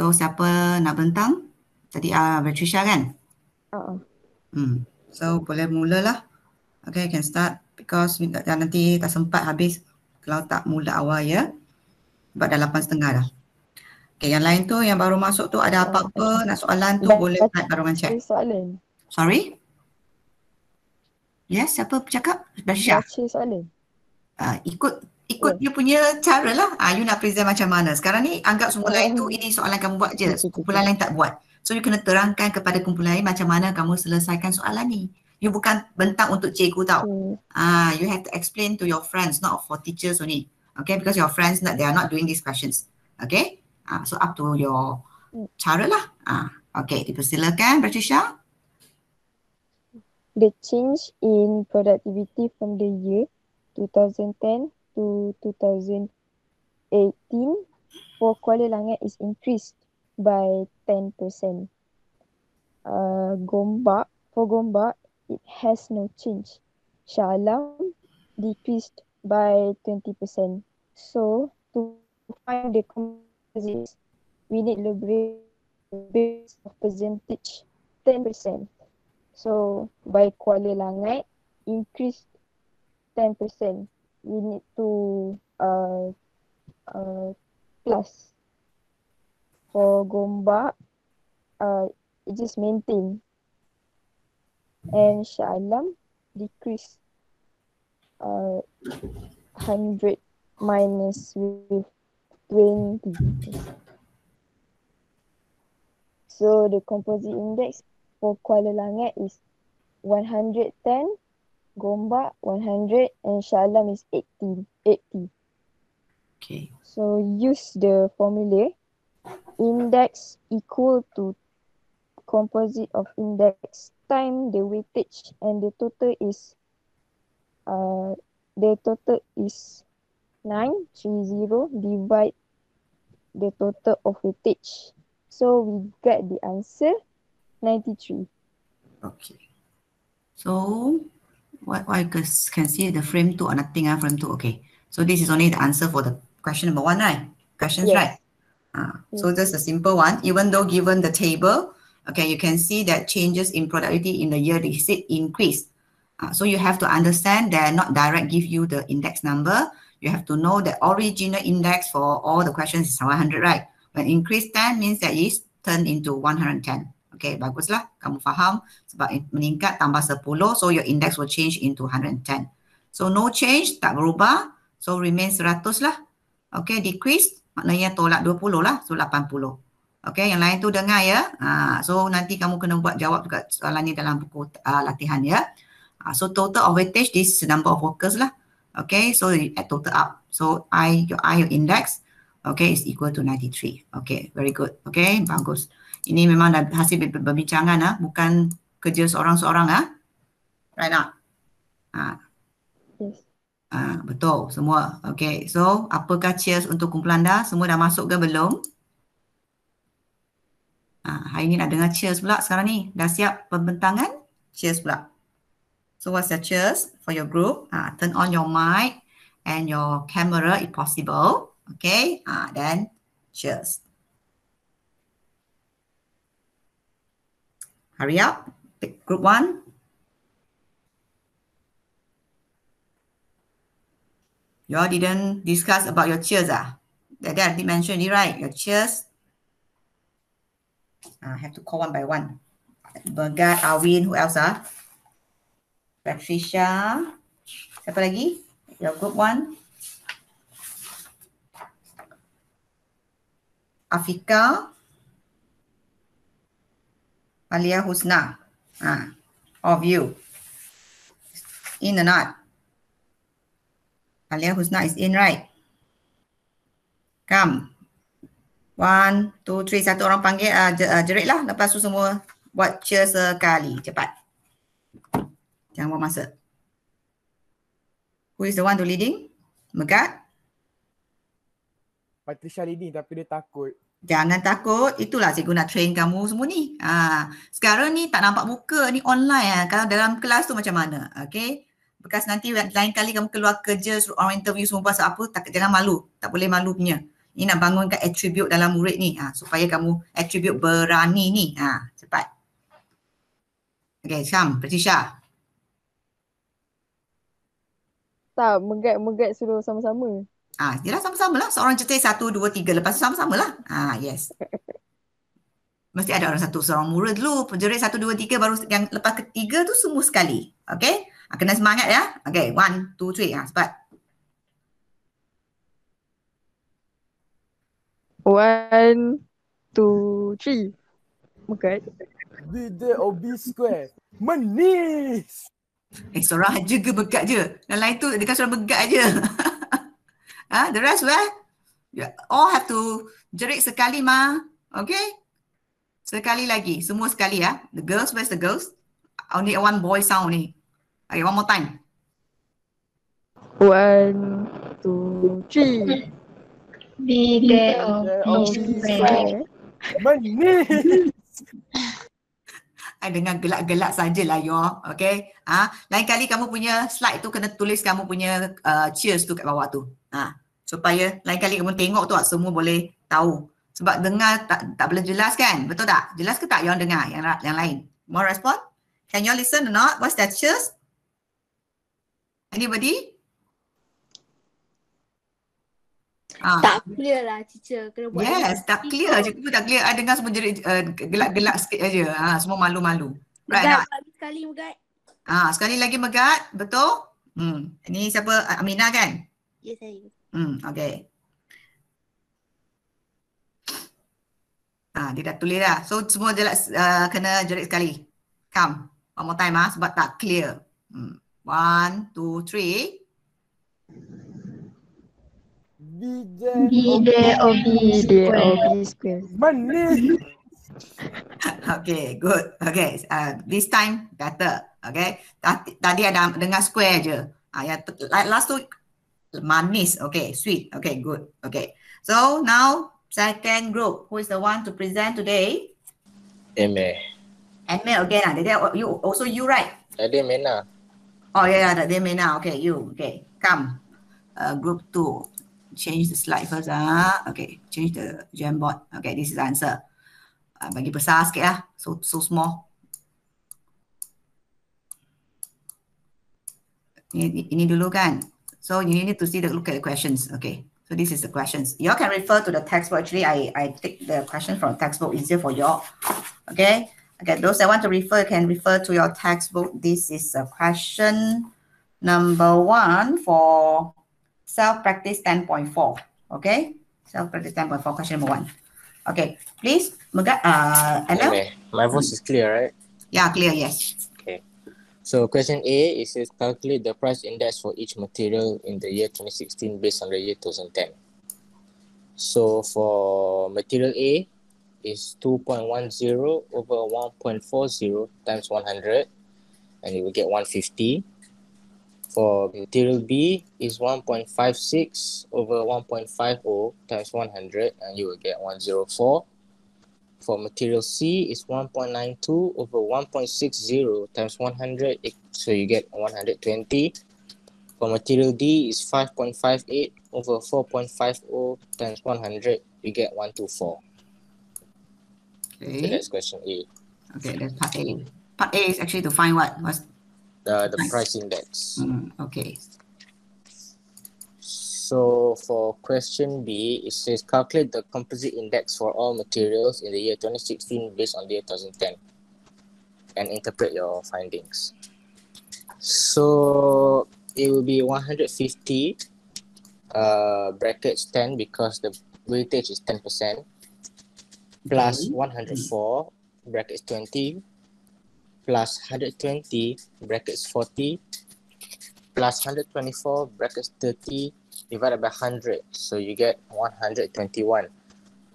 So siapa nak bentang? Tadi uh, Patricia kan? Oh. Hmm. So boleh mulalah. Okay, can start because dah nanti tak sempat habis kalau tak mula awal ya. Sebab dah lapan setengah dah. Okay, yang lain tu yang baru masuk tu ada uh, apa-apa oh. nak soalan tu Bet- boleh naik barungan chat. Soalan. Sorry? Yes, siapa cakap? Patricia? Patricia soalan. Uh, ikut ikut yeah. Hmm. you punya cara lah. Ha, you nak present macam mana. Sekarang ni anggap semua lain yeah. tu hmm. ini soalan kamu buat je. Kumpulan lain tak buat. So you kena terangkan kepada kumpulan lain macam mana kamu selesaikan soalan ni. You bukan bentang untuk cikgu tau. Yeah. Hmm. Ha, you have to explain to your friends not for teachers only. Okay because your friends not, they are not doing these questions. Okay. Ha, so up to your cara lah. Ha, okay dipersilakan Patricia. The change in productivity from the year 2010 to 2018, for Kuala Langat is increased by 10%. Uh, Gombak, for Gombak, it has no change. Shah Alam decreased by 20%. So, to find the composites, we need to base of percentage 10%. So, by Kuala Langat, increased 10% we need to uh, uh, plus for Gombak uh, it just maintain and Shah Alam decrease uh, 100 minus with 20 so the composite index for Kuala Langat is 110 Gombak 100 and Shalam is 80. 80. Okay. So use the formula index equal to composite of index time the weightage and the total is uh the total is 930 divide the total of weightage. So we get the answer 93. Okay. So why, why can see the frame two or nothing, uh, frame two, okay. So this is only the answer for the question number one, right? Questions, yes. right? Uh, ah, yes. So mm. just a simple one, even though given the table, okay, you can see that changes in productivity in the year deficit increase. Uh, so you have to understand that not direct give you the index number. You have to know the original index for all the questions is 100, right? When increase 10 means that it's turned into 110. okay, baguslah, kamu faham sebab meningkat tambah 10, so your index will change into 110. So no change, tak berubah, so remain 100 lah. Okay, decrease, maknanya tolak 20 lah, so 80. Okay, yang lain tu dengar ya. Ha, so nanti kamu kena buat jawab juga soalan ni dalam buku uh, latihan ya. Ha, so total of weightage, this is number of workers lah. Okay, so you add total up. So I, your I, your index, okay, is equal to 93. Okay, very good. Okay, Bagus ini memang dah hasil berbincangan lah, bukan kerja seorang-seorang lah. right nak ah yes. Ah, betul semua okay so apakah cheers untuk kumpulan dah semua dah masuk ke belum ah hari ni nak dengar cheers pula sekarang ni dah siap pembentangan cheers pula so what's your cheers for your group ah turn on your mic and your camera if possible okay ah then cheers Hurry up. Pick group one. Y'all didn't discuss about your cheers, ah? That I did mention it, right? Your cheers. I have to call one by one. Bergat, Awin, who else, ah? Patricia. Siapa lagi? Your group one. Afika. Alia Husna. Ah, of you. In or not? Alia Husna is in, right? Come. One, two, three. Satu orang panggil, uh, ah, jer, uh, ah, jerit lah. Lepas tu semua buat cheer sekali. Cepat. Jangan buang masa. Who is the one to leading? Megat? Patricia leading tapi dia takut. Jangan takut, itulah cikgu nak train kamu semua ni. Ha, sekarang ni tak nampak muka ni online kan. Kalau dalam kelas tu macam mana? Okay. Bekas nanti lain kali kamu keluar kerja, suruh orang interview semua pasal apa, tak, jangan malu. Tak boleh malu punya. Ini nak bangunkan atribut dalam murid ni ha, supaya kamu atribut berani ni. Ha, cepat. Okay, Syam, Patricia. Tak, megat-megat suruh sama-sama. Ah, ha, yelah sama-sama lah. Seorang cetek satu, dua, tiga. Lepas tu sama-sama lah. Ah yes. Mesti ada orang satu seorang mura dulu. Penjerit satu, dua, tiga. Baru yang lepas ketiga tu semua sekali. Okay? Ha, kena semangat ya. Okay, one, two, three. Ah cepat. One, two, three. Okay. Eh? Be day or b square. Manis! Eh, seorang juga begat je. Yang lain tu, dia kan seorang begat je. Ah, the rest where? You all have to jerit sekali ma. Okay? Sekali lagi. Semua sekali ya. The girls, where's the girls? Only one boy sound ni. Okay, one more time. One, two, three. Be there or be square. I gelak-gelak sajalah you all. Okay. Ha? Lain kali kamu punya slide tu kena tulis kamu punya uh, cheers tu kat bawah tu. Ha, supaya lain kali kamu tengok tu semua boleh tahu. Sebab dengar tak, tak boleh jelas kan? Betul tak? Jelas ke tak yang dengar yang, yang lain? More respond? Can you listen or not? What's that just? Anybody? Ah. Tak clear lah teacher kena buat Yes, tak clear je. Cuma tak clear. Ada ah, dengar semua jadi uh, eh, gelak-gelak sikit aja. Ah, ha, semua malu-malu. Right sekali lagi megat. Ah, sekali lagi megat, betul? Hmm. Ini siapa? Ah, Aminah kan? Ya, saya. Hmm, okey. Ah dia dah tulis dah. So, semua jelas, uh, kena jerit sekali. Come. One more time ah, sebab tak clear. Hmm. One, two, three. O B Square. okay, good. Okay, uh, this time better. Okay, tadi ada dengar square aja. Ah, uh, yang last tu manis. Okay, sweet. Okay, good. Okay. So now second group, who is the one to present today? Emma. Emma again. Ah, today you also you right? Tadi Mena. Oh yeah, yeah. Tadi Mena. Okay, you. Okay, come. Uh, group two. Change the slide first. Ah, okay. Change the jamboard. Okay, this is answer. Uh, bagi besar sikit lah. So, so small. Ini, ini dulu kan? So you need to see the look at the questions. Okay. So this is the questions. You all can refer to the textbook. Actually, I, I take the question from textbook easier for y'all. Okay. Okay, those that want to refer can refer to your textbook. This is a question number one for self-practice 10.4. Okay. Self-practice 10.4, question number one. Okay, please, uh, hello? Okay. My voice is clear, right? Yeah, clear, yes. So question A is says calculate the price index for each material in the year 2016 based on the year 2010. So for material A is 2.10 over 1.40 times 100 and you will get 150. For material B is 1.56 over 1.50 times 100 and you will get 104. For material C, it's 1.92 over 1.60 times 100, so you get 120. For material D, it's 5.58 over 4.50 times 100, you get 124. Okay. So that's question A. Okay, that's part A. Part A is actually to find what? What's uh, the, the price, index. Mm, okay. So for question B, it says calculate the composite index for all materials in the year 2016 based on the year 2010 and interpret your findings. So it will be 150 uh, brackets 10 because the weightage is 10% plus mm-hmm. 104 brackets 20 plus 120 brackets 40 plus 124 brackets 30 divided by 100. So you get 121,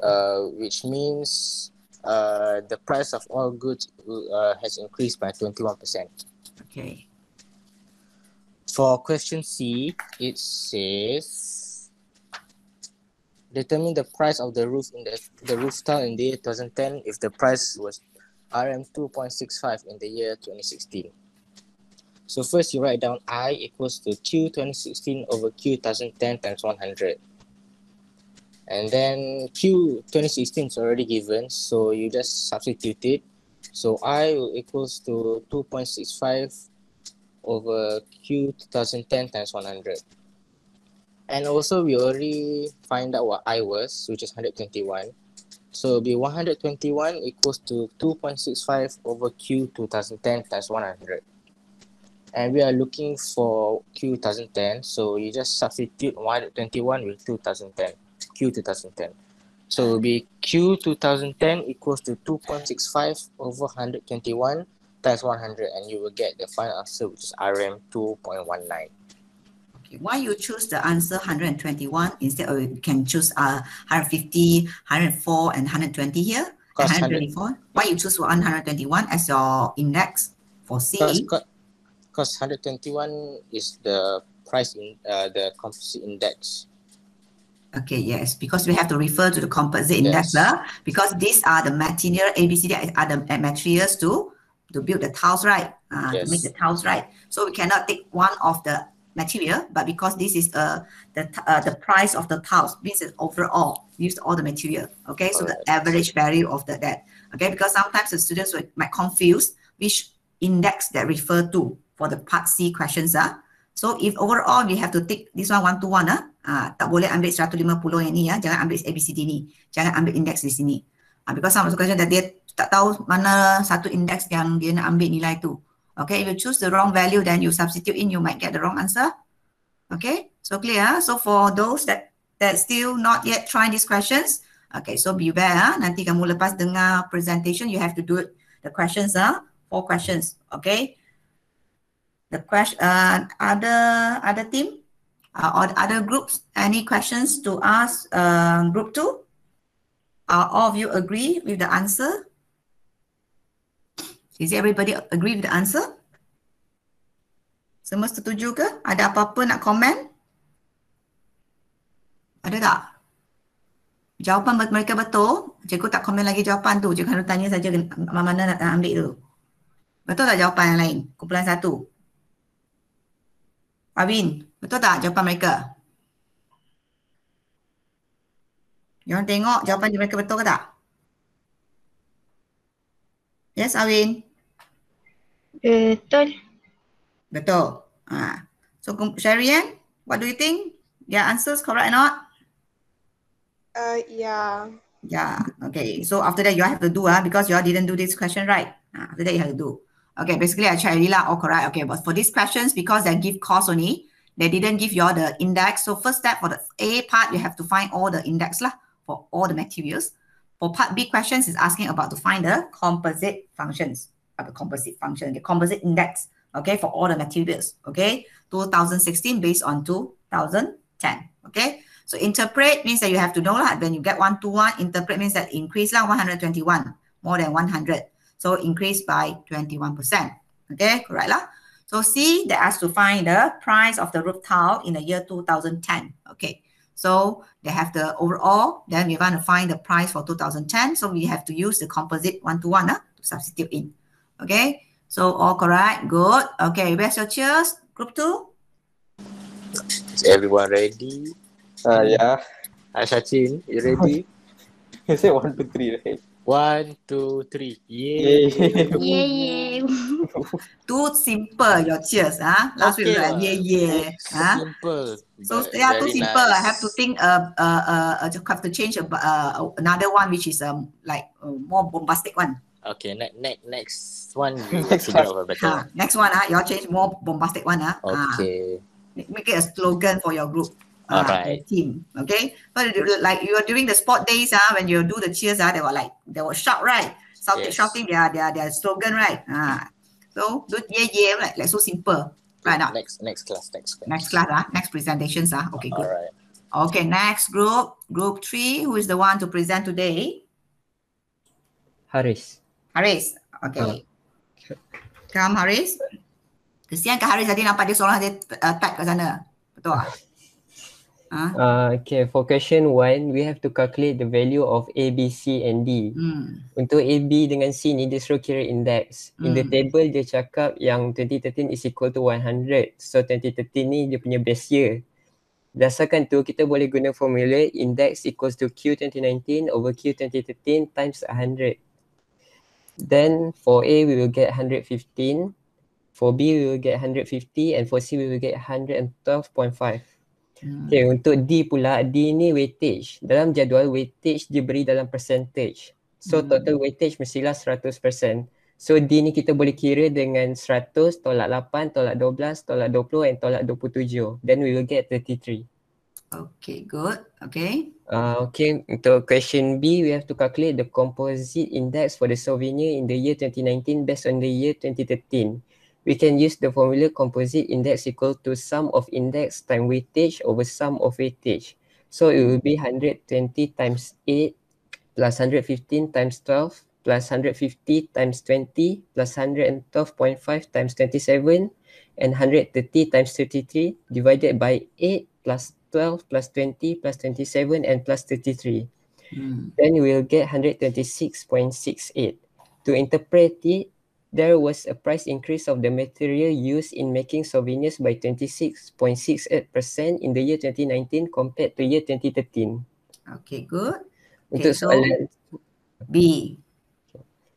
uh, which means uh, the price of all goods uh, has increased by 21%. Okay. For question C, it says determine the price of the roof in the, the roof tile in the year 2010 if the price was RM 2.65 in the year 2016. So first you write down I equals to Q 2016 over Q 2010 times 100. And then Q 2016 is already given, so you just substitute it. So I equals to 2.65 over Q 2010 times 100. And also we already find out what I was, which is 121. So it'll be 121 equals to 2.65 over Q 2010 times 100 and we are looking for Q2010. So you just substitute 121 with 2010, Q2010. So will be Q2010 equals to 2.65 over 121 times 100 and you will get the final answer which is RM 2.19. Okay. Why you choose the answer 121 instead of you can choose uh, 150, 104 and 120 here? 124? 100... Why you choose 121 as your index for C? Cause, cause, because 121 is the price in uh, the composite index. Okay, yes, because we have to refer to the composite yes. index, uh, because these are the material ABCD are the materials to to build the tiles, right? Uh, yes. To make the tiles, right? So we cannot take one of the material, but because this is uh, the uh, the price of the tiles, This is overall, use all the material. Okay, all so right. the average value of the that. Okay, because sometimes the students will, might confuse which index that refer to. for the part C questions ah. So if overall we have to take this one one to one ah, ah tak boleh ambil 150 yang ni ya, jangan ambil ABCD ni. Jangan ambil indeks di sini. Ah, because some of the question that dia tak tahu mana satu indeks yang dia nak ambil nilai tu. Okay, if you choose the wrong value then you substitute in you might get the wrong answer. Okay, so clear ah. So for those that that still not yet trying these questions, okay, so beware ah. Nanti kamu lepas dengar presentation you have to do it, the questions ah, four questions, okay? the question uh, other other team uh, or other groups any questions to ask uh, group two are all of you agree with the answer is everybody agree with the answer semua setuju ke ada apa-apa nak komen ada tak jawapan mereka betul cikgu tak komen lagi jawapan tu cikgu hanya tanya saja mana nak ambil tu betul tak jawapan yang lain kumpulan satu Arvin, betul tak jawapan mereka? Jangan tengok jawapan dia mereka betul ke tak? Yes, Arvin? Betul. Betul. Ha. So, Sherian, what do you think? Yeah answers correct or not? Uh, yeah. Yeah, okay. So after that, you have to do ah because you all didn't do this question right. Uh, after that, you have to do. Okay, basically I tried Lila or correct. Okay, but for these questions, because they give cost only, they didn't give you all the index. So first step for the A part, you have to find all the index lah for all the materials. For part B questions, is asking about to find the composite functions, of the composite function, the composite index, okay, for all the materials, okay? 2016 based on 2010, okay? So interpret means that you have to know lah. When you get one to one, interpret means that increase lah 121, more than 100. So increase by 21%. Okay, correct lah. So C, they asked to find the price of the roof tile in the year 2010. Okay, so they have the overall, then we want to find the price for 2010. So we have to use the composite one-to-one ah, to substitute in. Okay, so all correct, good. Okay, where's your cheers, group two? Is everyone ready? Uh, yeah. Uh, Sachin, you ready? you say one, two, three, right? One, two, three. yeah, yeah, yay. too simple your cheers. ah, Last okay, week was like, yeah, yeah. Huh? Ah. Simple. So, yeah, too simple. I have to think, uh, uh, uh, uh, have to change uh, uh, another one, which is um, like uh, more bombastic one. Okay, next, ne- next one. next, one. Ha, next one. ah, uh, one, you change more bombastic one. Uh, okay. Uh, make it a slogan for your group. All right. right. team. Okay. But like you are doing the sport days, uh, when you do the cheers, uh, they were like they were shout, right? Shout, yes. Shouting their their their slogan, right? Uh, so do yeah yeah right, like so simple. Right now. Next next class, next class. Next class, uh, next presentations, uh. Okay, good. Okay, next group, group three. Who is the one to present today? Haris. Haris. Okay. okay. Uh, Come Haris. Kesian ke Haris tadi nampak dia seorang dia uh, type kat sana. Betul ah? Uh, okay, for question one, we have to calculate the value of A, B, C and D. Mm. Untuk A, B dengan C ni, dia suruh kira index. Mm. In the hmm. table, dia cakap yang 2013 is equal to 100. So, 2013 ni dia punya base year. Dasarkan tu, kita boleh guna formula index equals to Q2019 over Q2013 times 100. Then, for A, we will get 115. For B, we will get 150. And for C, we will get 112.5. Hmm. Okay, untuk D pula, D ni weightage. Dalam jadual, weightage diberi dalam percentage. So hmm. total weightage mestilah 100%. So D ni kita boleh kira dengan 100, tolak 8, tolak 12, tolak 20 and tolak 27. Then we will get 33. Okay, good. Okay. Uh, ah, okay, untuk question B, we have to calculate the composite index for the souvenir in the year 2019 based on the year 2013. we can use the formula composite index equal to sum of index time weightage over sum of weightage. So it will be 120 times 8 plus 115 times 12 plus 150 times 20 plus 112.5 times 27 and 130 times 33 divided by 8 plus 12 plus 20 plus 27 and plus 33. Mm. Then we'll get 126.68. To interpret it, there was a price increase of the material used in making souvenirs by 26.68% in the year 2019 compared to year 2013. Okay, good. Untuk okay, soalan so B.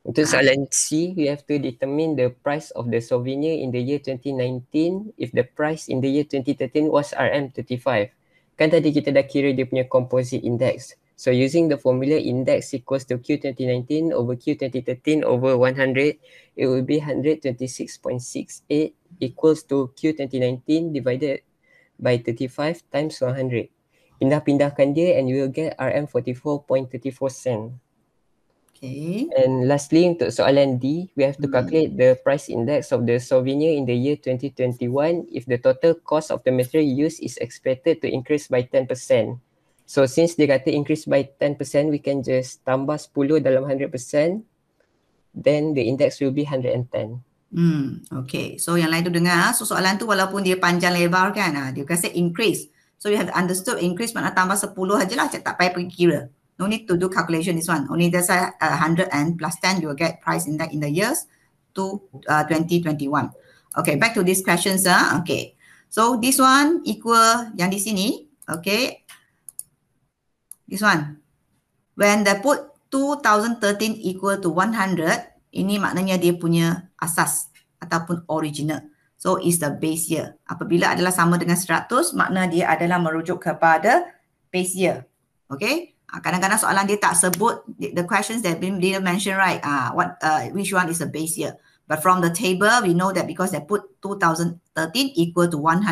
Untuk ah. soalan C, you have to determine the price of the souvenir in the year 2019 if the price in the year 2013 was RM35. Kan tadi kita dah kira dia punya composite index. So using the formula index equals to Q2019 over Q2013 over 100, it will be 126.68 equals to Q2019 divided by 35 times 100. Pindah-pindahkan dia and you will get RM44.34 sen. Okay. And lastly untuk soalan D, we have to hmm. calculate the price index of the souvenir in the year 2021 if the total cost of the material used is expected to increase by 10%. So since dia kata increase by 10%, we can just tambah 10 dalam 100%, then the index will be 110. Hmm, okay. So yang lain tu dengar. So soalan tu walaupun dia panjang lebar kan, ah, dia kata increase. So you have understood increase mana tambah 10 sajalah, cik tak payah pergi kira. No need to do calculation this one. Only that's a 100 uh, and plus 10, you will get price index in the years to uh, 2021. Okay, back to these questions sir. Okay. So this one equal yang di sini. Okay, This one. When they put 2013 equal to 100, ini maknanya dia punya asas ataupun original. So it's the base year. Apabila adalah sama dengan 100, makna dia adalah merujuk kepada base year. Okay. Ah, kadang-kadang soalan dia tak sebut the questions that been didn't mention right. Ah, uh, what uh, which one is the base year? But from the table, we know that because they put 2013 equal to 100,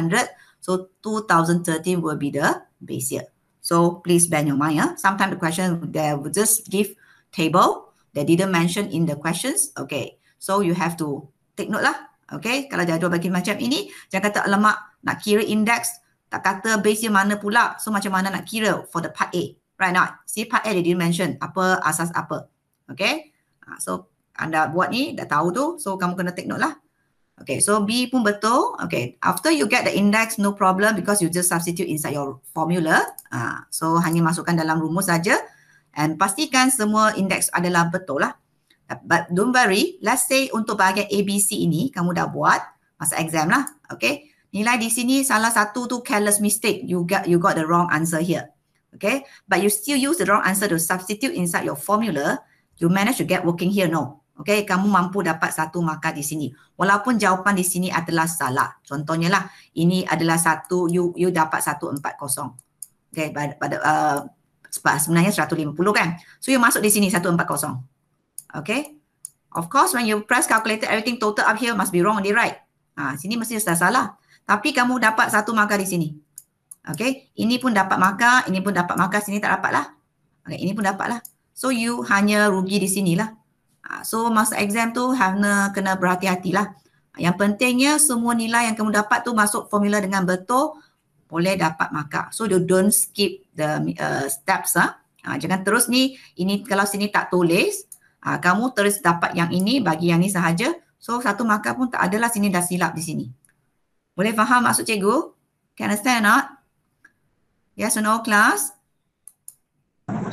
so 2013 will be the base year. So please bend your mind. Yeah? Sometimes the question they will just give table. They didn't mention in the questions. Okay. So you have to take note lah. Okay. Kalau jadual bagi macam ini, jangan kata alamak nak kira index. Tak kata base dia mana pula. So macam mana nak kira for the part A. Right now, see part A they didn't mention apa asas apa. Okay. Ah, so anda buat ni dah tahu tu. So kamu kena take note lah. Okay, so B pun betul. Okay, after you get the index, no problem because you just substitute inside your formula. uh, so hanya masukkan dalam rumus saja, and pastikan semua index adalah betul lah. But don't worry. Let's say untuk bahagian ABC ini kamu dah buat masa exam lah. Okay, nilai di sini salah satu tu careless mistake. You got you got the wrong answer here. Okay, but you still use the wrong answer to substitute inside your formula. You manage to get working here, no? Okay, kamu mampu dapat satu markah di sini. Walaupun jawapan di sini adalah salah. Contohnya lah, ini adalah satu, you, you dapat satu empat kosong. Okay, pada, uh, sebenarnya seratus lima puluh kan. So, you masuk di sini satu empat kosong. Okay. Of course, when you press calculator, everything total up here must be wrong on right. Ha, sini mesti sudah salah. Tapi kamu dapat satu markah di sini. Okay. Ini pun dapat markah, ini pun dapat markah, sini tak dapat lah. Okay, ini pun dapat lah. So, you hanya rugi di sinilah. lah. Ha, so masa exam tu Hana kena berhati-hatilah. Yang pentingnya semua nilai yang kamu dapat tu masuk formula dengan betul boleh dapat maka. So you don't skip the uh, steps ah. Ha. Ha, jangan terus ni ini kalau sini tak tulis, ha, kamu terus dapat yang ini bagi yang ni sahaja. So satu maka pun tak adalah sini dah silap di sini. Boleh faham maksud cikgu? Can understand or not? Yes or no class?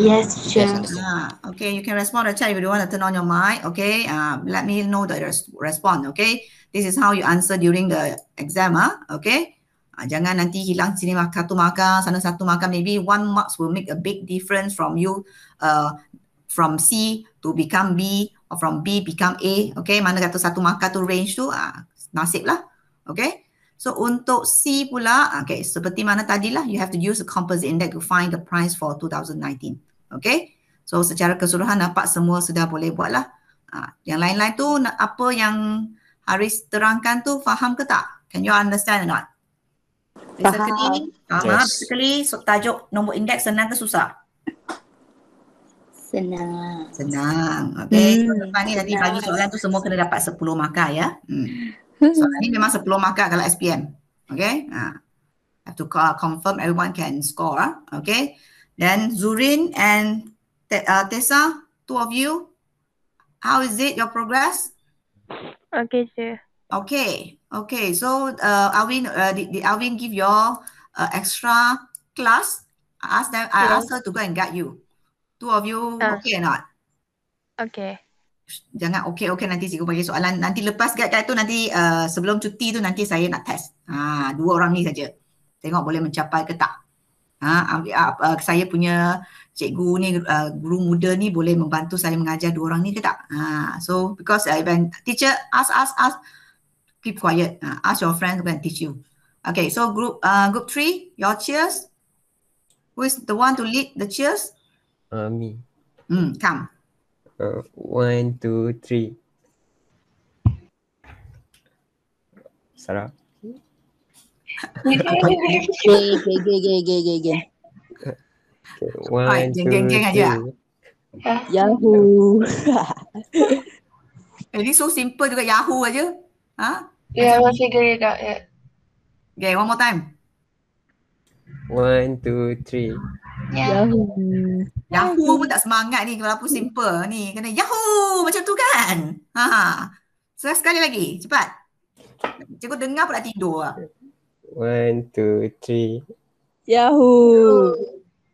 Yes, sure. Yes, Uh, okay, you can respond to chat if you want to turn on your mic. Okay, uh, let me know the res- response. Okay, this is how you answer during the exam. Uh, okay, uh, jangan nanti hilang sini maka satu maka sana satu maka. Maybe one marks will make a big difference from you uh, from C to become B or from B become A. Okay, mana kata satu maka tu range tu uh, nasib lah. Okay. So untuk C pula, okay, seperti mana tadi lah, you have to use the composite index to find the price for 2019. Okay, so secara keseluruhan nampak semua sudah boleh buat lah. Uh, ha, yang lain-lain tu, apa yang Haris terangkan tu, faham ke tak? Can you understand or not? Faham. Faham. Yes. So, tajuk nombor index senang ke susah? Senang. Senang. Okay. Hmm. So, lepas ni tadi bagi soalan tu semua kena dapat 10 markah ya. Hmm. So hmm. ini memang sepuluh markah kalau SPM. Okay. Ha. Have to call, confirm everyone can score. Okay. Then Zurin and Te- uh, Tessa, two of you. How is it, your progress? Okay, sir. Okay. Okay. So uh, Alvin, uh, did, did Alvin give your uh, extra class? I asked, them, yes. I asked her to go and guide you. Two of you, uh, okay or not? Okay jangan okey okey nanti cikgu bagi soalan nanti lepas guide guide tu nanti uh, sebelum cuti tu nanti saya nak test. Ha dua orang ni saja. Tengok boleh mencapai ke tak. Ha ambil, uh, uh, saya punya cikgu ni uh, guru muda ni boleh membantu saya mengajar dua orang ni ke tak. Ha so because uh, when teacher ask ask ask keep quiet. Ha, ask your friend when teach you. Okay so group uh, group 3 your cheers. Who is the one to lead the cheers? Uh, me. Hmm come. Uh, one, two, three. Sarah. Okay, okay, okay, okay, okay, okay. Yahoo. Ini so simple juga Yahoo aja. Ha? Yeah, masih gerak ya. Okay, one more time. One, two, three. Ya. Yahoo. Yahoo pun tak semangat ni kalau walaupun simple ni. Kena Yahoo macam tu kan? Ha. Sekali, sekali lagi. Cepat. Cikgu dengar pula tidur lah. One, two, three. Yahoo.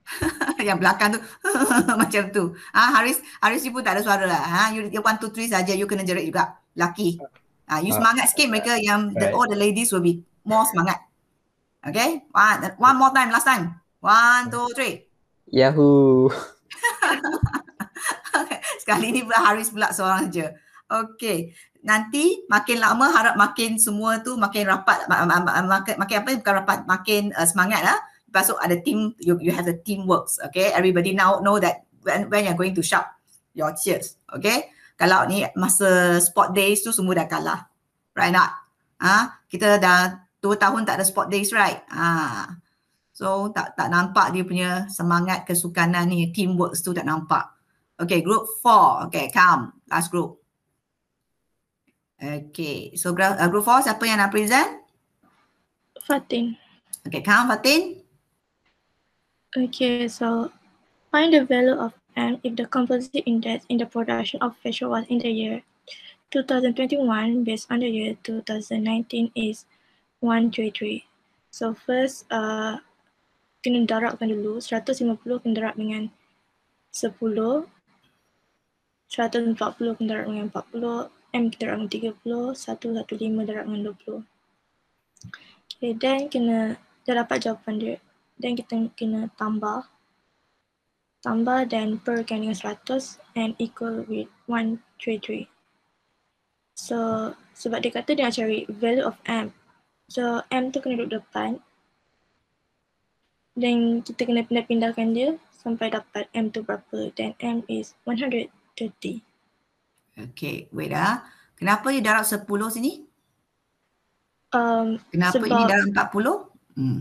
Yang belakang tu macam tu. Ah ha, Haris, Haris you pun tak ada suara lah. Ha, you, you one, two, three saja. You kena jerit juga. Lucky. Ah, ha, you ah. semangat sikit mereka yang the, all the ladies will be more semangat. Okay? One, one more time, last time. One, two, three. Yahoo. okay. Sekali ni pula Haris pula seorang je. Okay. Nanti makin lama harap makin semua tu makin rapat. Makin apa bukan rapat. Makin uh, semangat lah. Lepas tu ada team. You, you have the team works. Okay. Everybody now know that when, when you're going to shop, your cheers. Okay. Kalau ni masa sport days tu semua dah kalah. Right not? Ha? Kita dah 2 tahun tak ada sport days right? Ah. So tak tak nampak dia punya semangat kesukanan ni, teamwork tu tak nampak. Okay, group four. Okay, come. Last group. Okay, so uh, group four, siapa yang nak present? Fatin. Okay, come Fatin. Okay, so find the value of M if the composite index in the production of fashion was in the year 2021 based on the year 2019 is 133. So first, uh, kena darabkan dulu 150 kena darab dengan 10 140 kena darab dengan 40 M kena darab dengan 30 115 darab dengan 20 Okay, then kena dah dapat jawapan dia Then kita kena tambah Tambah dan per kena dengan 100 And equal with 133 So sebab dia kata dia nak cari value of M So M tu kena duduk depan Then kita kena pindah-pindahkan dia sampai dapat M tu berapa. Dan M is 130. Okay, wait ah. Kenapa dia darab 10 sini? Um, Kenapa sebab, ini darab 40? Hmm.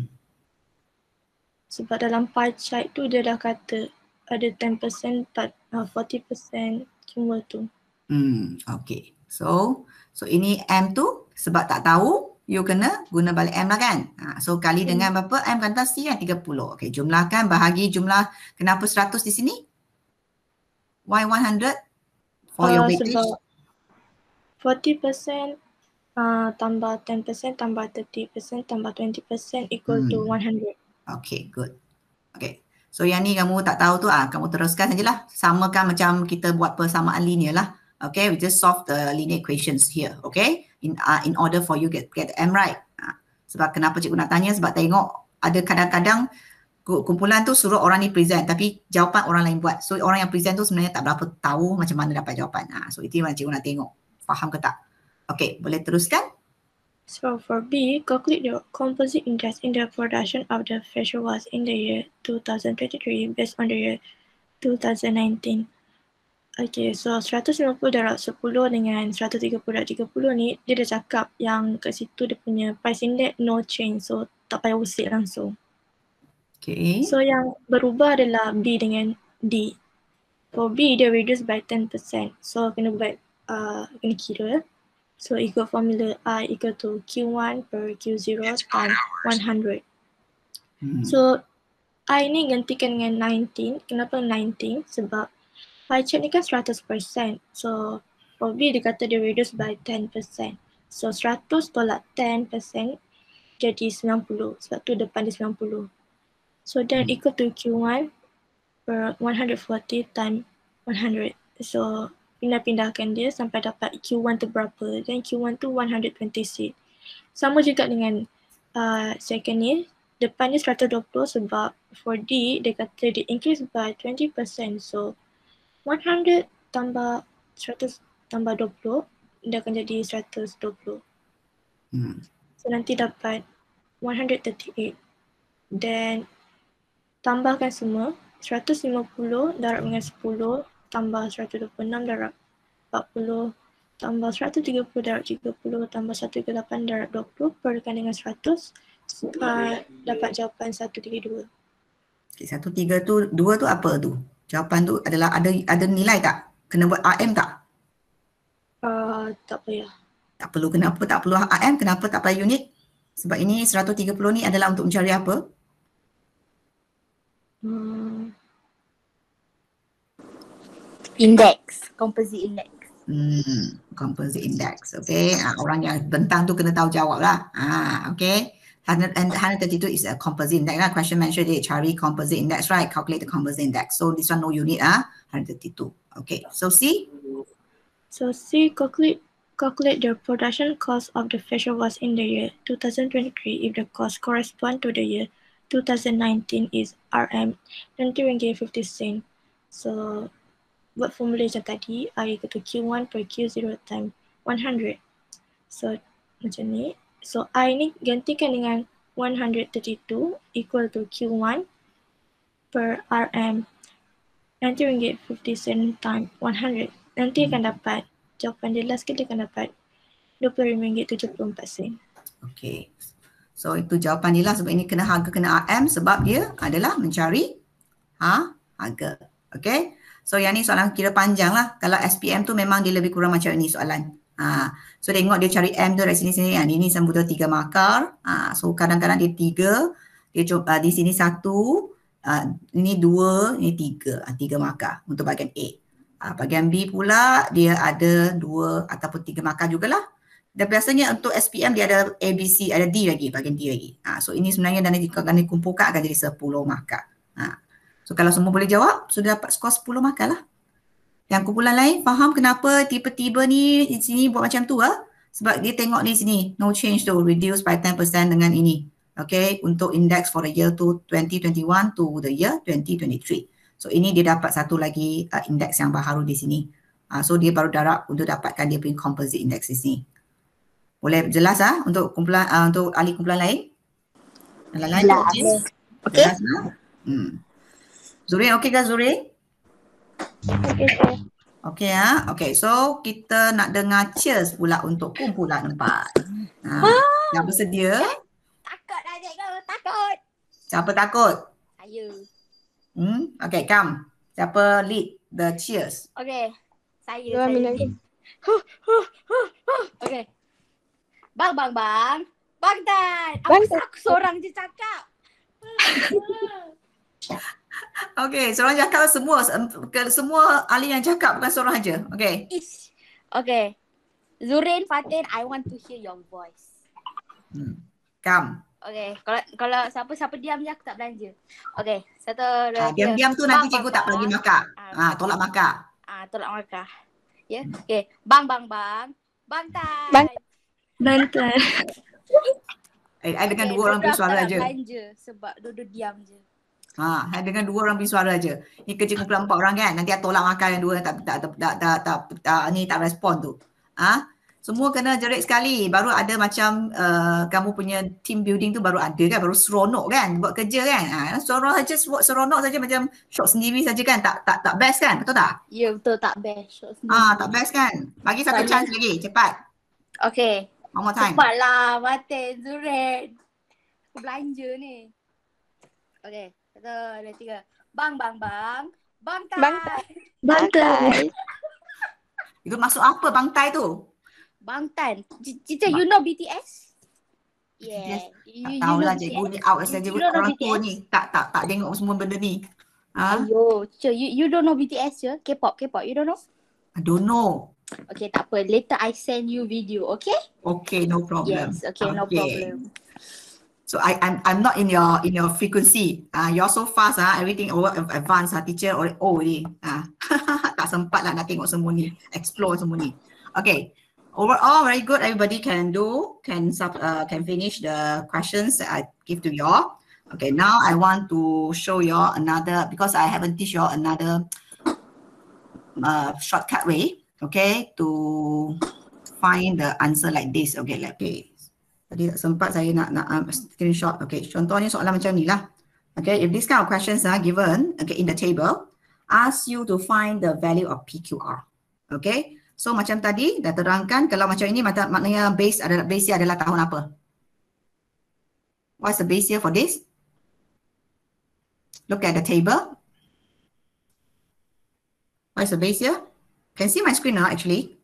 Sebab dalam pie chart tu dia dah kata ada 10% but uh, 40% semua tu. Hmm, okay. So, so ini M tu sebab tak tahu you kena guna balik M lah kan. Ha, so kali hmm. dengan berapa M kan C kan 30. Okay jumlahkan bahagi jumlah kenapa 100 di sini? Why 100? For uh, your ah, weightage. 40% uh, ah, tambah 10% tambah 30% tambah 20% equal hmm. to 100. Okay good. Okay so yang ni kamu tak tahu tu ah kamu teruskan sajalah. Samakan macam kita buat persamaan linear lah. Okay we just solve the linear equations here. Okay in uh, in order for you get get the M right. Uh, sebab kenapa cikgu nak tanya? Sebab tengok ada kadang-kadang kumpulan tu suruh orang ni present tapi jawapan orang lain buat. So orang yang present tu sebenarnya tak berapa tahu macam mana dapat jawapan. Ah so itu yang cikgu nak tengok. Faham ke tak? Okay, boleh teruskan? So for B, calculate the composite index in the production of the facial wash in the year 2023 based on the year 2019. Okay, so 150 darab 10 dengan 130 darab 30 ni dia dah cakap yang kat situ dia punya price index no change. So tak payah usik langsung. Okay. So yang berubah adalah B dengan D. For B dia reduce by 10%. So kena buat, uh, kena kira. So ikut formula I equal to Q1 per Q0 times 100. Hmm. So I ni gantikan dengan 19. Kenapa 19? Sebab Flycheck ni kan 100%. So probably dia kata dia reduce by 10%. So 100 tolak 10% jadi 90. Sebab tu depan dia 90. So then equal to Q1 per 140 time 100. So pindah-pindahkan dia sampai dapat Q1 tu berapa. Then Q1 tu 120 Sama juga dengan uh, second ni. Depan dia 120 sebab for d dia kata dia increase by 20%. So 100 tambah 100 tambah 20 dia akan jadi 120. Hmm. So nanti dapat 138. Then tambahkan semua 150 darab dengan 10 tambah 126 darab 40 tambah 130 darab 30 tambah 138 darab 20 perlukan dengan 100 uh, ah, dapat jawapan 132. Okay, 13 tu 2 tu apa tu? jawapan tu adalah ada ada nilai tak? Kena buat RM tak? Uh, tak payah. Tak perlu kenapa tak perlu RM? Kenapa tak payah unit? Sebab ini 130 ni adalah untuk mencari apa? Hmm. Index, composite index. Hmm, composite index. Okay, ah, orang yang bentang tu kena tahu jawab lah. Ah, ha, okay. 100, and 132 is a composite index. That question mentioned the HRE composite index, right? Calculate the composite index. So this one no unit, ah, 132. Okay, so C? So C, calculate calculate the production cost of the facial was in the year 2023 if the cost correspond to the year 2019 is RM cent. So what formula that? That I equal to Q1 per Q0 time 100. So you need? So I ni gantikan dengan 132 equal to Q1 per RM. Nanti ringgit 50 sen time 100. Nanti akan hmm. dapat jawapan dia last kita akan dapat RM20.74 sen. Okay. So itu jawapan dia lah sebab ini kena harga kena RM sebab dia adalah mencari ha, harga. Okay. So yang ni soalan kira panjang lah. Kalau SPM tu memang dia lebih kurang macam ini soalan. Ha, so tengok dia cari M tu dari sini sini. Ha, ini sambung tu tiga makar. Ha, so kadang-kadang dia tiga. Dia coba di sini satu. Ha, ini dua. Ini tiga. Ha, tiga makar untuk bahagian A. Ha, bahagian B pula dia ada dua ataupun tiga makar jugalah. Dan biasanya untuk SPM dia ada A, B, C, ada D lagi, bagian D lagi. Ha, so ini sebenarnya dan jika kami kumpulkan akan jadi sepuluh markah. Ha. So kalau semua boleh jawab, sudah so dapat skor sepuluh markah lah. Yang kumpulan lain faham kenapa tiba-tiba ni di sini buat macam tu ah. Sebab dia tengok di sini no change tu reduce by 10% dengan ini. Okay untuk index for the year to 2021 to the year 2023. So ini dia dapat satu lagi uh, index yang baru di sini. Uh, so dia baru darab untuk dapatkan dia punya composite index di sini. Boleh jelas ah untuk kumpulan uh, untuk ahli kumpulan lain? Yang lain, lain jelas. Okay. Jelas, ah? hmm. Zuri, okay ke Zuri? Okay, okay ya. Ah. okay. so kita nak dengar cheers pula untuk kumpulan empat. Ha. Ah. Yang bersedia? Eh, takut dah cikgu, takut. Siapa takut? Saya. Hmm, okay, come. Siapa lead the cheers? Okay, Saya. Dua saya. okey. Bang bang bang. Bang Dan. Aku, aku seorang je cakap. Okay, seorang cakap semua semua ahli yang cakap bukan seorang aja. Okay. Okay. Zurin Fatin, I want to hear your voice. Hmm. Come. Okay, kalau kalau siapa siapa diam je aku tak belanja. Okay, satu dua. Ha, ah, diam diam tu nanti bang, cikgu tak lagi makan. Ah, ha, tolak makak. Ah, tolak makan. Ya, yeah? okay. Bang bang bang. Bang tai. Bang. Bang tai. Eh, ada kan okay, dua orang bersuara aja. Belanja sebab duduk diam je. Ha, ha, dengan dua orang bagi suara aja. Ni kerja kumpulan empat orang kan. Nanti tolak makan yang dua tak tak tak tak, tak, tak, tak, tak ni tak respon tu. Ha? Semua kena jerit sekali. Baru ada macam uh, kamu punya team building tu baru ada kan. Baru seronok kan buat kerja kan. Ha, seronok saja, buat seronok saja macam shot sendiri saja kan. Tak tak tak best kan. Betul tak? Ya yeah, betul tak best. Shot ha, sendiri. Ah tak best kan. Bagi satu Sorry. chance lagi. Cepat. Okay. One more time. Cepatlah. Mati. Zuret. belanja ni. Okay. Satu, dua, tiga. Bang, bang, bang. Bangtai. Bangtai. bangtai. itu masuk apa bangtai tu? Bangtan. Cica, you know BTS? Yeah. Yes. Tak tahulah you know je. Go out saja. You orang tua ni. Tak, tak, tak tengok semua benda ni. Ha? Yo, Cica, you, you don't know BTS je? K-pop, K-pop. You don't know? I don't know. Okay, tak apa. Later I send you video, okay? Okay, no problem. Yes, okay, okay. no problem. So I, I'm, I'm not in your in your frequency. Ah, uh, you're so fast ah, uh, everything over advanced, ah, uh, teacher or oh already ah. tak sempat lah nak tengok semua ni, explore semua ni. Okay, overall very good. Everybody can do, can sub, uh, can finish the questions that I give to y'all. Okay, now I want to show y'all another because I haven't teach y'all another uh, shortcut way. Okay, to find the answer like this. Okay, like, okay. Tadi tak sempat saya nak nak uh, screenshot. Okay, contohnya soalan macam ni lah. Okay, if this kind of questions are given, okay, in the table, ask you to find the value of PQR. Okay, so macam tadi dah terangkan kalau macam ini mak- maknanya base adalah base adalah tahun apa? What's the base year for this? Look at the table. What's the base year? Can see my screen now actually.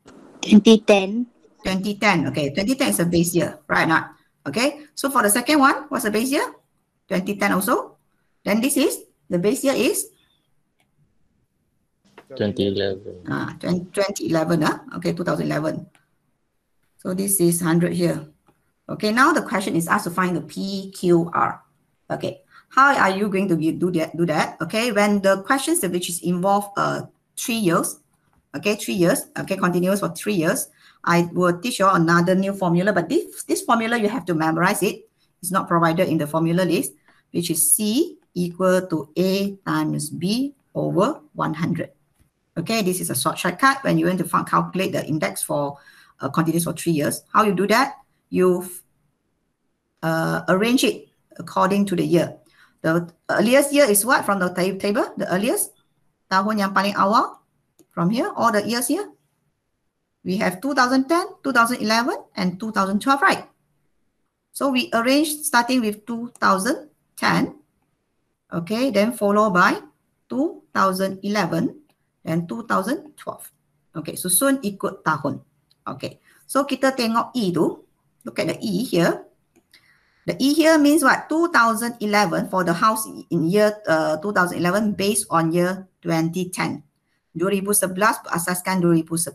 2010. 2010. Okay, 2010 is a base year, right not? Okay, so for the second one, what's the base year? 2010 also. Then this is, the base year is? 2011. Ah, 20, 2011, huh? okay, 2011. So this is 100 here. Okay, now the question is asked to find the PQR. Okay, how are you going to do that? Do that? Okay, when the questions which is involve uh, three years, okay, three years, okay, continuous for three years, I will teach you another new formula, but this, this formula, you have to memorize it. It's not provided in the formula list, which is C equal to A times B over 100. Okay, this is a short shortcut when you want to find, calculate the index for uh, continuous for three years. How you do that? You uh, arrange it according to the year. The earliest year is what from the table? The earliest? Tahun yang paling awal from here? All the years here? we have 2010, 2011, and 2012, right? So we arrange starting with 2010, okay, then followed by 2011 and 2012. Okay, so soon ikut tahun. Okay, so kita tengok E tu. Look at the E here. The E here means what? 2011 for the house in year uh, 2011 based on year 2010. 2011 berasaskan 2010.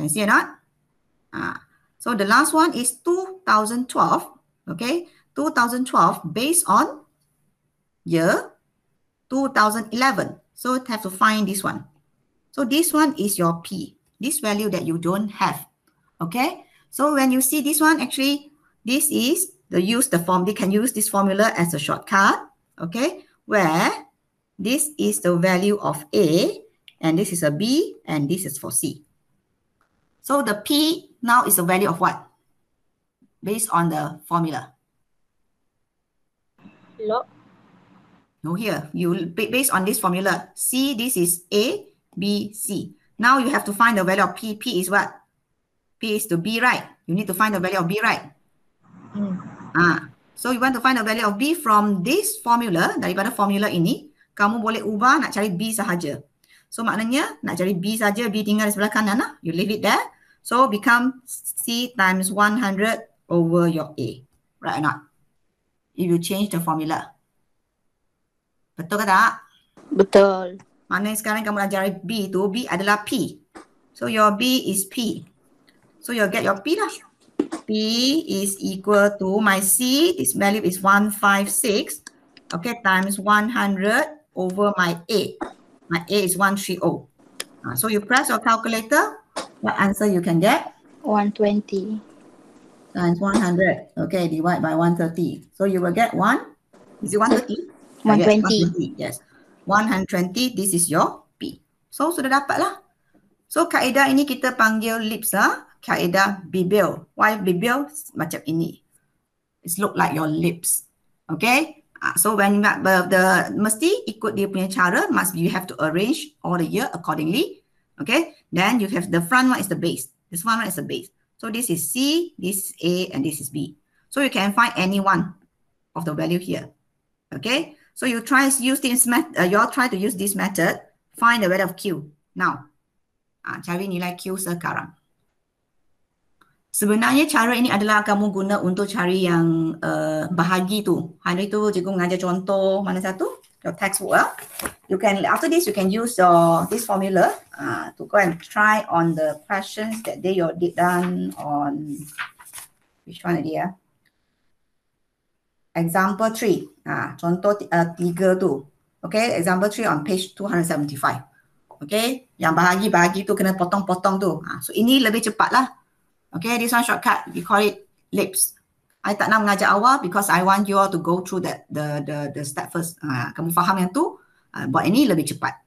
Can see or not? Ah, so the last one is 2012. Okay, 2012 based on year 2011. So you have to find this one. So this one is your P, this value that you don't have. Okay, so when you see this one, actually, this is the use the form. They can use this formula as a shortcut. Okay, where this is the value of A, and this is a B, and this is for C. So the P now is the value of what? Based on the formula. Log. No, here. you Based on this formula, C, this is A, B, C. Now you have to find the value of P. P is what? P is to B, right? You need to find the value of B, right? Mm. Ah, so you want to find the value of B from this formula, daripada formula ini, kamu boleh ubah nak cari B sahaja. So maknanya nak cari B saja B tinggal di sebelah kanan lah. You leave it there. So become C times 100 over your A. Right or not? If you change the formula. Betul ke tak? Betul. Maknanya sekarang kamu nak cari B tu, B adalah P. So your B is P. So you get your P lah. P is equal to my C, this value is 156. Okay, times 100 over my A my A is 130. Uh, ah, so you press your calculator, what answer you can get? 120. Times 100. Okay, divide by 130. So you will get 1. Is it 130? 120. Oh, 120. Yes. 120, this is your B. So sudah dapat lah. So kaedah ini kita panggil lips lah. Kaedah bibel. Why bibel? Macam ini. It's look like your lips. Okay. Uh, so when uh, the mesti ikut dia punya cara must you have to arrange all the year accordingly. Okay, then you have the front one is the base. This one is the base. So this is C, this is A, and this is B. So you can find any one of the value here. Okay, so you try to use this method. Uh, you all try to use this method. Find the value of Q. Now, ah, cari nilai Q sekarang. Sebenarnya cara ini adalah kamu guna untuk cari yang uh, bahagi tu. Hari tu cikgu mengajar contoh mana satu? Your textbook lah. You can, after this, you can use your, this formula uh, to go and try on the questions that they your did done on which one dia? Ah? Example three Uh, contoh eh, tiga tu. Okay, example three on page 275. Okay, yang bahagi-bahagi tu kena potong-potong tu. Uh, so ini lebih cepat lah. Okay, this one shortcut, we call it lips. I tak nak mengajar awal because I want you all to go through that the the the step first. Uh, kamu faham yang tu? Uh, buat ini lebih cepat.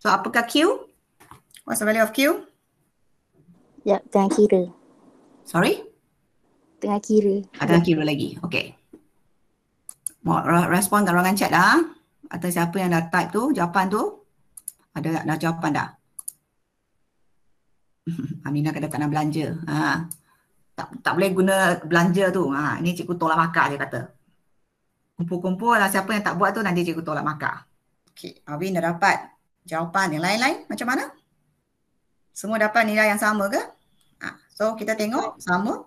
So, apakah Q? What's the value of Q? Ya, yeah, tengah kira. Sorry? Tengah kira. Ah, tengah kira lagi. Okay. Mau respon dalam ruangan chat dah. Atau siapa yang dah type tu, jawapan tu. Ada dah jawapan dah. Amina kata tak nak belanja. Ha. Tak, tak boleh guna belanja tu. Ha. Ini cikgu tolak makar dia kata. Kumpul-kumpul lah siapa yang tak buat tu nanti cikgu tolak makar. Okey, Amina dapat jawapan yang lain-lain macam mana? Semua dapat nilai yang sama ke? Ha. So kita tengok sama.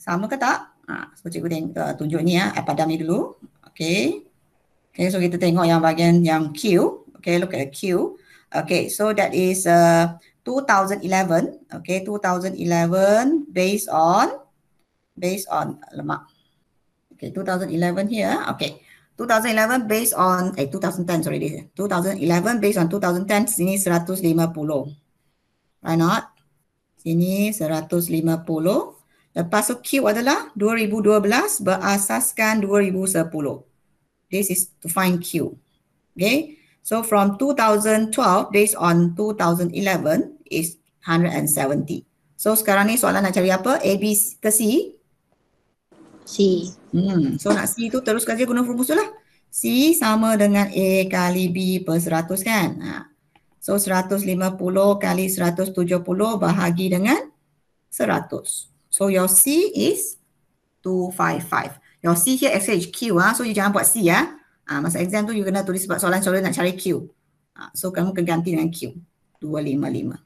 Sama ke tak? Ha. So cikgu tengok, tunjuk ni ya. Ha. Padam ni dulu. Okay, Okay, so kita tengok yang bahagian yang Q. Okay, look at the Q. Okay, so that is uh, 2011 okay 2011 based on based on lemak okay 2011 here okay 2011 based on eh 2010 sorry this 2011 based on 2010 sini 150 why not sini 150 lepas tu Q adalah 2012 berasaskan 2010 this is to find Q okay So from 2012 based on 2011 is 170. So sekarang ni soalan nak cari apa? A, B ke C? C. Hmm. So nak C tu terus kerja guna rumus tu lah. C sama dengan A kali B per 100 kan? Ha. So 150 kali 170 bahagi dengan 100. So your C is 255. Your C here is HQ ha. Ah. So you jangan buat C ya. Ha. Ah, masa exam tu you kena tulis sebab soalan soalan nak cari Q. Ah, so kamu kena ganti dengan Q. 255.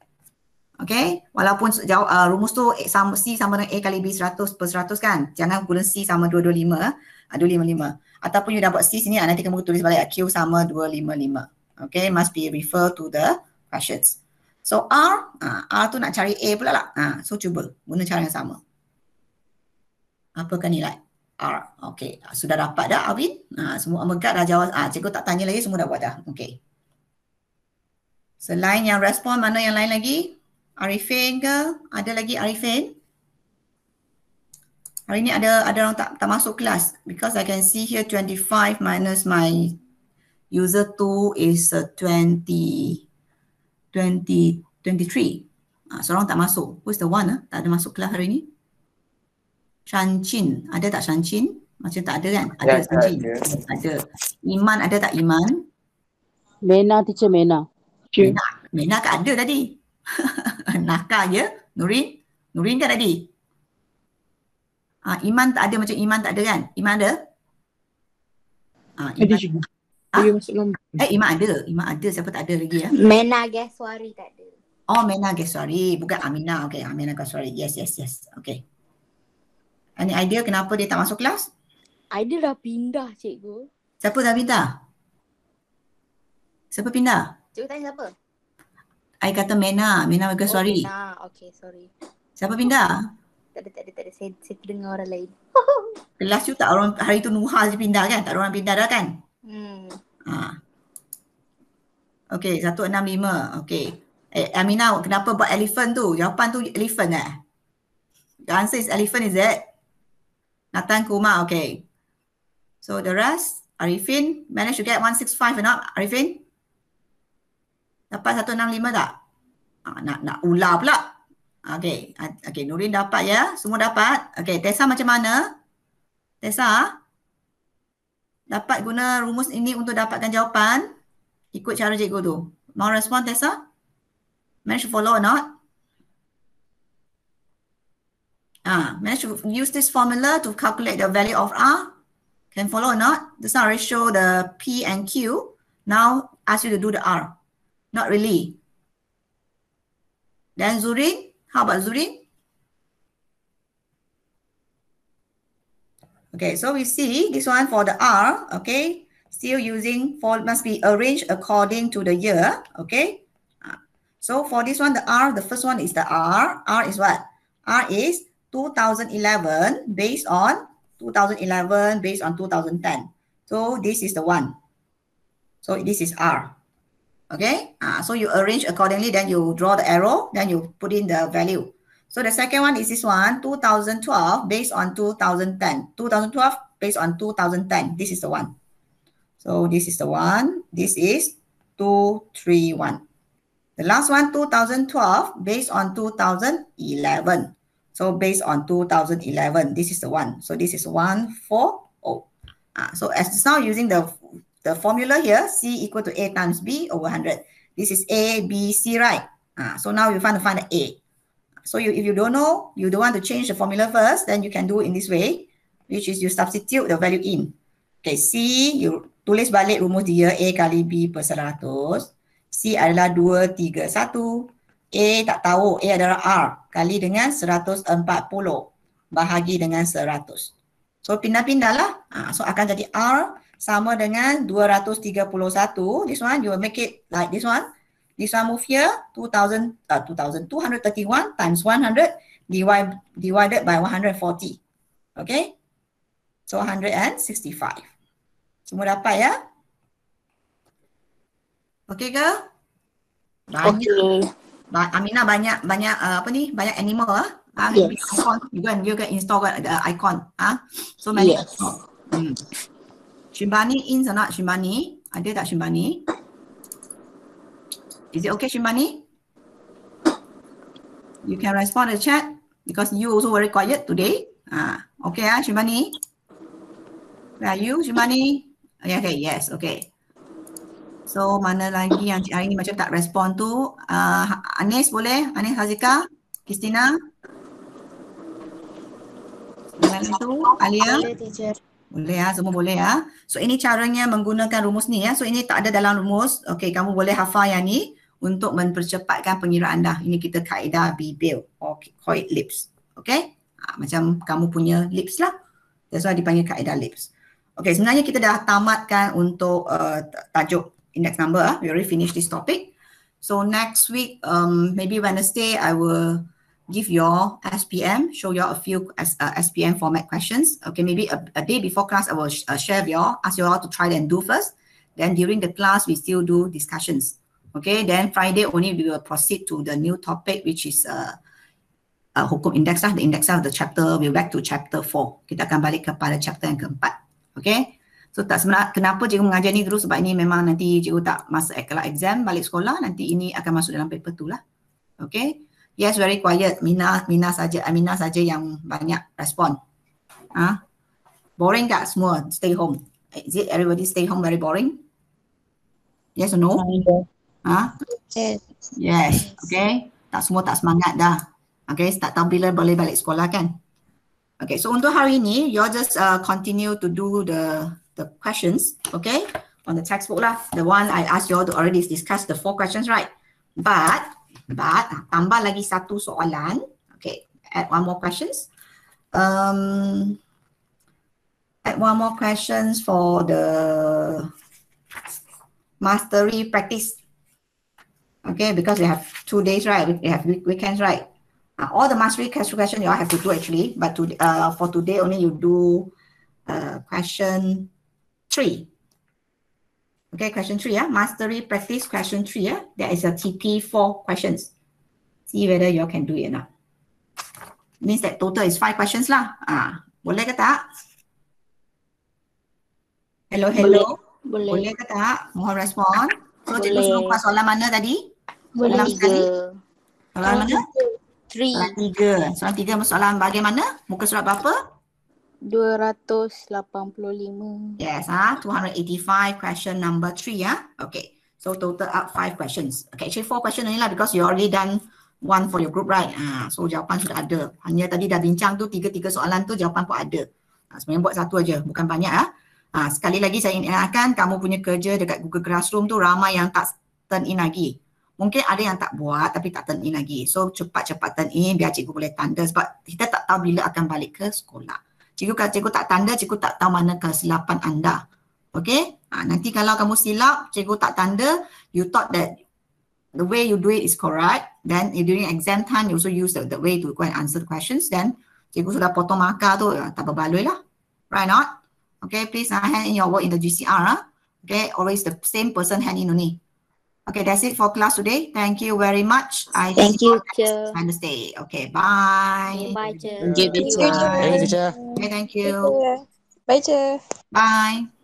Okay? Walaupun jauh uh, rumus tu A sama, C sama dengan A kali B 100 per 100 kan? Jangan guna C sama 225. Uh, 255. Ataupun you dapat C sini, ah, nanti kamu tulis balik Q sama 255. Okay? Must be refer to the questions. So R, uh, R tu nak cari A pula lah. Uh, so cuba guna cara yang sama. Apakah nilai? R. okay, ah, sudah dapat dah Awin. Ha, ah, semua amegat dah jawab. Ah, ha, cikgu tak tanya lagi semua dah buat dah. okay. Selain yang respon mana yang lain lagi? Arifin ke? Ada lagi Arifin? Hari ni ada ada orang tak tak masuk kelas because I can see here 25 minus my user 2 is 20 20 23. Ah, ha, seorang tak masuk. Who's the one? Eh? Tak ada masuk kelas hari ni. Sancin. Ada tak sancin? Macam tak ada kan? Ada ya, sancin. Ada. ada. Iman ada tak iman? Mena teacher Mena. Mena. Mena kan ada tadi. Naka ya. Nurin. Nurin kan tadi. Ha, iman tak ada macam iman tak ada kan? Iman ada? Ha, iman. Ada juga. Ha? Eh iman ada. Iman ada. Siapa tak ada lagi ya? Mena Gaswari tak ada. Oh Mena Gaswari. Bukan Amina. Okay Amina Gaswari. Yes yes yes. Okay. Any idea kenapa dia tak masuk kelas? Idea dah pindah cikgu. Siapa dah pindah? Siapa pindah? Cikgu tanya siapa? Ai kata Mena, Mena bagi oh, sorry. Mena, okey sorry. Siapa pindah? Tak ada, tak ada, tak ada. Saya, saya dengar orang lain. Kelas tu tak orang hari tu Nuha je pindah kan? Tak ada orang pindah dah kan? Hmm. Ha. Okey, satu enam lima. Okey. Eh, Amina, kenapa buat elephant tu? Jawapan tu elephant eh? The answer is elephant is it? Natan Kumar, okay. So the rest, Arifin, manage to get 165 or not, Arifin? Dapat 165 tak? Ah, nak, nak ular pula. Okay, ah, okay Nurin dapat ya. Semua dapat. Okay, Tessa macam mana? Tessa? Dapat guna rumus ini untuk dapatkan jawapan? Ikut cara cikgu tu. Mau respon Tessa? Manage to follow or not? Ah, managed to use this formula to calculate the value of R. Can follow or not? This already show the P and Q. Now ask you to do the R. Not really. Then Zurin, how about Zurin? Okay, so we see this one for the R, okay, still using for must be arranged according to the year, okay. Ah, so for this one, the R, the first one is the R. R is what? R is 2011 based on 2011 based on 2010. So this is the one. So this is R. Okay, uh, so you arrange accordingly, then you draw the arrow, then you put in the value. So the second one is this one, 2012 based on 2010. 2012 based on 2010. This is the one. So this is the one. This is 231. The last one, 2012 based on 2011. So based on 2011, this is the one. So this is 140. Ah, so as now using the, the formula here, C equal to A times B over 100. This is A, B, C, right? Ah, so now you find to find the A. So you, if you don't know, you don't want to change the formula first, then you can do it in this way, which is you substitute the value in. Okay, C, you tulis balik rumus dia, A kali B per seratus. C adalah dua tiga satu. A tak tahu A adalah R kali dengan 140 bahagi dengan 100. So pindah-pindahlah. Ha, so akan jadi R sama dengan 231. This one you will make it like this one. This one move here 2000 uh, 2231 times 100 divide, divided by 140. Okay. So 165. Semua dapat ya? Okay ke? Okay. Bye. Amina banyak banyak uh, apa ni banyak animal ah. ah uh, yes. Icon juga you can install the uh, icon ah. Uh. So many. Yes. Hmm. Shimbani in sana not Shimbani? Ada tak Shimbani? Is it okay Shimbani? You can respond the chat because you also very quiet today. Ah, uh, okay ah uh, Shimbani. Where are you Shimbani? Okay, okay, yes, okay. So mana lagi yang hari ni macam tak respon tu uh, Anis boleh? Anis Hazika? Kristina? Dengan itu Alia? Boleh Boleh ya, semua boleh ya. So ini caranya menggunakan rumus ni ya. So ini tak ada dalam rumus. Okay, kamu boleh hafal yang ni untuk mempercepatkan pengiraan anda. Ini kita kaedah B-Bill. Okay, call lips. Okay? Ha, macam kamu punya lips lah. Jadi why dipanggil kaedah lips. Okay, sebenarnya kita dah tamatkan untuk uh, tajuk. index number. Uh, we already finished this topic. So next week, um, maybe Wednesday, I will give your SPM, show you a few S, uh, SPM format questions. Okay, maybe a, a day before class, I will sh uh, share with you all, ask you all to try and do first. Then during the class, we still do discussions. Okay, then Friday only we will proceed to the new topic, which is uh, uh, hukum index, ah. the index of ah, the chapter. We're back to chapter 4. Kita akan balik kepada chapter yang keempat. Okay, So tak sebenarnya kenapa cikgu mengajar ni terus sebab ini memang nanti cikgu tak masuk kalau exam balik sekolah nanti ini akan masuk dalam paper tu lah. Okay. Yes, very quiet. Mina, Mina saja, Amina ah, saja yang banyak respon. Ah, huh? Boring tak semua? Stay home. Is it everybody stay home very boring? Yes or no? Ah, huh? yes. yes. Okay. Tak semua tak semangat dah. Okay, tak tahu bila boleh balik sekolah kan? Okay, so untuk hari ini, you just uh, continue to do the the questions, okay, on the textbook lah. The one I asked you all to already discuss the four questions, right? But, but ah, tambah lagi satu soalan, okay, add one more questions. Um, add one more questions for the mastery practice. Okay, because we have two days, right? We have weekends, right? Uh, all the mastery question you all have to do actually, but to, uh, for today only you do uh, question three. Okay, question three, yeah. Mastery practice question three, yeah. There is a TP four questions. See whether you all can do it or Means that total is five questions lah. Ah, boleh kata? Hello, hello. Boleh, kata? Mohon respon. So, boleh. cikgu suruh soalan mana tadi? Boleh. Soalan tiga. Soalan mana? Three. Soalan tiga. Soalan tiga Masalah bagaimana? Muka surat apa? 285. Yes, ah, 285 question number three ya. Okay. So total up five questions. Okay, actually four questions ni lah because you already done one for your group, right? Ah, so jawapan sudah ada. Hanya tadi dah bincang tu, tiga-tiga soalan tu jawapan pun ada. Ah, sebenarnya buat satu aja, bukan banyak ah. Ah, sekali lagi saya ingin ingatkan kamu punya kerja dekat Google Classroom tu ramai yang tak turn in lagi. Mungkin ada yang tak buat tapi tak turn in lagi. So cepat-cepat turn in biar cikgu boleh tanda sebab kita tak tahu bila akan balik ke sekolah. Cikgu kalau cikgu tak tanda, cikgu tak tahu mana kesilapan anda. Okay? Ha, nanti kalau kamu silap, cikgu tak tanda, you thought that the way you do it is correct. Then during exam time, you also use the, the way to go and answer the questions. Then cikgu sudah potong markah tu, ya, tak berbaloi lah. Right not? Okay, please uh, hand in your work in the GCR. Huh? Ah. Okay, always the same person hand in only. Okay, that's it for class today. Thank you very much. I thank you. Teacher. Understay. Okay, bye. Bye, teacher. Thank you, teacher. Bye, teacher. Okay, thank you. Bye, teacher. Bye.